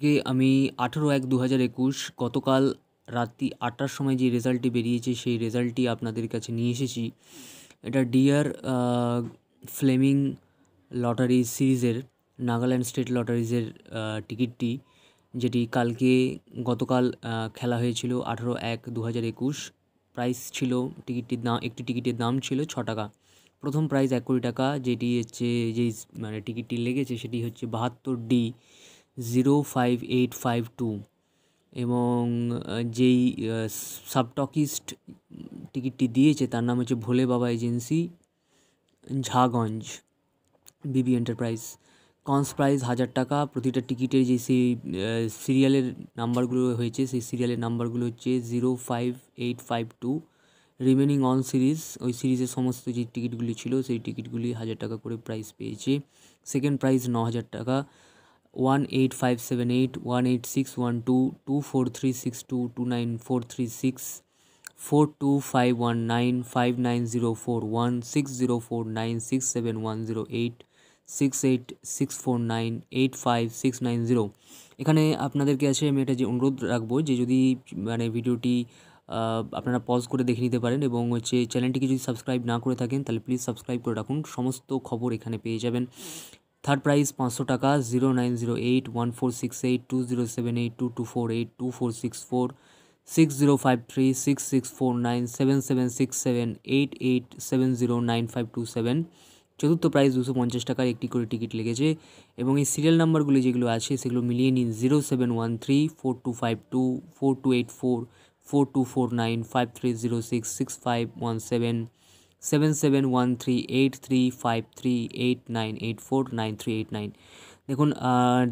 আজকে আমি আঠেরো এক দু হাজার একুশ গতকাল রাত্রি আটটার সময় যে রেজাল্টটি বেরিয়েছে সেই রেজাল্টটি আপনাদের কাছে নিয়ে এসেছি এটা ডিয়ার ফ্লেমিং লটারি সিরিজের নাগাল্যান্ড স্টেট লটারিজের টিকিটটি যেটি কালকে গতকাল খেলা হয়েছিল আঠেরো এক দু হাজার একুশ প্রাইস ছিল টিকিটটির দাম একটি টিকিটের দাম ছিল ছ টাকা প্রথম প্রাইস এক কোটি টাকা যেটি হচ্ছে যেই মানে টিকিটটি লেগেছে সেটি হচ্ছে বাহাত্তর D zero five eight five two এবং যেই সাবটকিস্ট টিকিটটি দিয়েছে তার নাম হচ্ছে ভোলে বাবা এজেন্সি ঝাগঞ্জ বিবি এন্টারপ্রাইজ কনস প্রাইজ হাজার টাকা প্রতিটা টিকিটের যে সেই সিরিয়ালের নাম্বারগুলো হয়েছে সেই সিরিয়ালের নাম্বারগুলো হচ্ছে zero five eight five two remaining on series ওই সিরিজের সমস্ত যে টিকিটগুলি ছিল সেই টিকিটগুলি হাজার টাকা করে প্রাইস পেয়েছে সেকেন্ড প্রাইজ ন হাজার টাকা one eight five seven eight one eight six one two two four three six two two nine four three six four two five one nine five nine zero four one six zero four nine six seven one zero eight six eight six four nine eight five six nine zero এখানে আপনাদেরকে আছে আমি এটা যে অনুরোধ রাখবো যে যদি মানে ভিডিওটি আপনারা পজ করে দেখে নিতে পারেন এবং হচ্ছে চ্যানেলটিকে যদি সাবস্ক্রাইব না করে থাকেন তাহলে প্লিজ সাবস্ক্রাইব করে রাখুন সমস্ত খবর এখানে পেয়ে যাবেন থার্ড প্রাইজ পাঁচশো টাকা zero nine zero eight one four six eight two zero seven eight two two four eight two four six four six zero five three six six four nine seven seven six seven eight eight seven zero nine five two seven চতুর্থ prize দুশো পঞ্চাশ টাকার একটি করে ticket লেগেছে এবং এই serial নাম্বারগুলি যেগুলো আছে সেগুলো মিলিয়ে নিন zero seven one three four two five two four two eight four four two four nine five three zero six six five one seven seven seven one three eight three five three eight nine eight four nine three eight nine দেখুন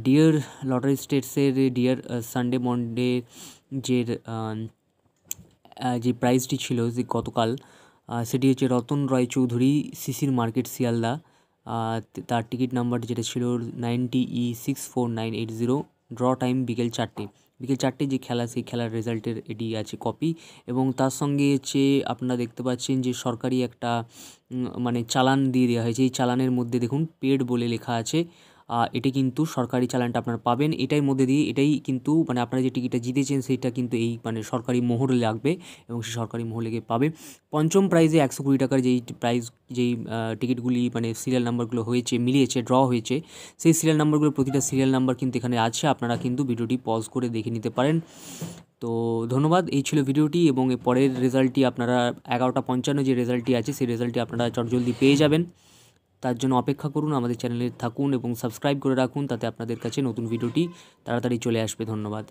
dear lottery স্টেটসের dear Sunday Monday যে যে প্রাইজটি ছিল যে গতকাল সেটি হচ্ছে রতন রায়চৌধুরী সিসির মার্কেট শিয়ালদা তার টিকিট নাম্বার যেটা ছিল ninety E six four nine eight zero draw time বিকেল চারটে বিকেল চারটে যে খেলা সেই খেলার রেজাল্টের এটি আছে কপি এবং তার সঙ্গে হচ্ছে আপনারা দেখতে পাচ্ছেন যে সরকারি একটা মানে চালান দিয়ে দেওয়া হয়েছে এই চালানের মধ্যে দেখুন পেড বলে লেখা আছে এটি কিন্তু সরকারি চালানটা আপনারা পাবেন এটাই মধ্যে দিয়ে এটাই কিন্তু মানে আপনারা যে টিকিটটা জিতেছেন সেটা কিন্তু এই মানে সরকারি মোহর লাগবে এবং সেই সরকারি মোহর লেগে পাবে পঞ্চম প্রাইজে একশো কুড়ি টাকার যেই প্রাইজ যেই টিকিটগুলি মানে সিরিয়াল নাম্বারগুলো হয়েছে মিলিয়েছে ড্র হয়েছে সেই সিরিয়াল নাম্বারগুলো প্রতিটা সিরিয়াল নাম্বার কিন্তু এখানে আছে আপনারা কিন্তু ভিডিওটি পজ করে দেখে নিতে পারেন তো ধন্যবাদ এই ছিল ভিডিওটি এবং এর পরের রেজাল্টটি আপনারা এগারোটা পঞ্চান্ন যে রেজাল্টটি আছে সেই রেজাল্টটি আপনারা চটজলদি পেয়ে যাবেন তার জন্য অপেক্ষা করুন আমাদের চ্যানেলে থাকুন এবং সাবস্ক্রাইব করে রাখুন তাতে আপনাদের কাছে নতুন ভিডিওটি তাড়াতাড়ি চলে আসবে ধন্যবাদ